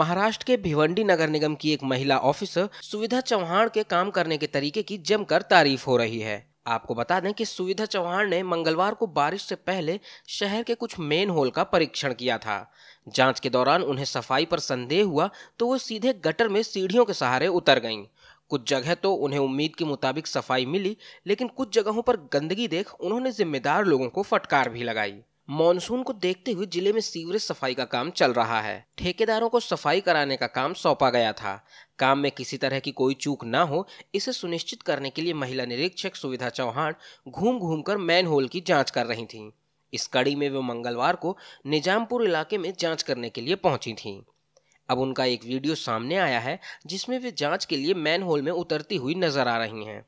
महाराष्ट्र के भिवंडी नगर निगम की एक महिला ऑफिसर सुविधा चौहान के काम करने के तरीके की जमकर तारीफ हो रही है आपको बता दें कि सुविधा चौहान ने मंगलवार को बारिश से पहले शहर के कुछ मेन होल का परीक्षण किया था जांच के दौरान उन्हें सफाई पर संदेह हुआ तो वो सीधे गटर में सीढ़ियों के सहारे उतर गईं कुछ जगह तो उन्हें उम्मीद के मुताबिक सफाई मिली लेकिन कुछ जगहों पर गंदगी देख उन्होंने जिम्मेदार लोगों को फटकार भी लगाई मानसून को देखते हुए जिले में सीवरेज सफाई का काम चल रहा है ठेकेदारों को सफाई कराने का काम सौंपा गया था काम में किसी तरह की कोई चूक ना हो इसे सुनिश्चित करने के लिए महिला निरीक्षक सुविधा चौहान घूम घूम कर मैन होल की जाँच कर रही थीं इस कड़ी में वे मंगलवार को निजामपुर इलाके में जाँच करने के लिए पहुंची थी अब उनका एक वीडियो सामने आया है जिसमें वे जांच के लिए मैन होल में उतरती हुई नजर आ रही हैं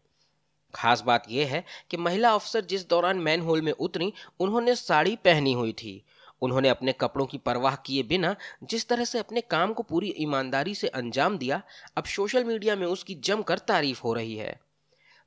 खास बात यह है कि महिला अफसर जिस दौरान मैन होल में उतरी उन्होंने साड़ी पहनी हुई थी उन्होंने अपने कपड़ों की परवाह किए बिना जिस तरह से अपने काम को पूरी ईमानदारी से अंजाम दिया अब सोशल मीडिया में उसकी जमकर तारीफ हो रही है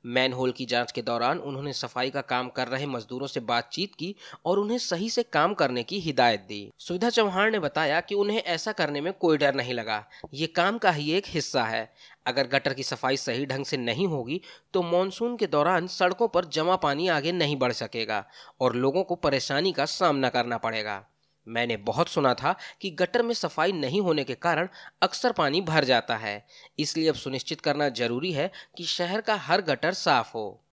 मैन होल की जांच के दौरान उन्होंने सफाई का काम कर रहे मजदूरों से बातचीत की और उन्हें सही से काम करने की हिदायत दी सुविधा चौहान ने बताया कि उन्हें ऐसा करने में कोई डर नहीं लगा ये काम का ही एक हिस्सा है अगर गटर की सफाई सही ढंग से नहीं होगी तो मानसून के दौरान सड़कों पर जमा पानी आगे नहीं बढ़ सकेगा और लोगों को परेशानी का सामना करना पड़ेगा मैंने बहुत सुना था कि गटर में सफाई नहीं होने के कारण अक्सर पानी भर जाता है इसलिए अब सुनिश्चित करना जरूरी है कि शहर का हर गटर साफ हो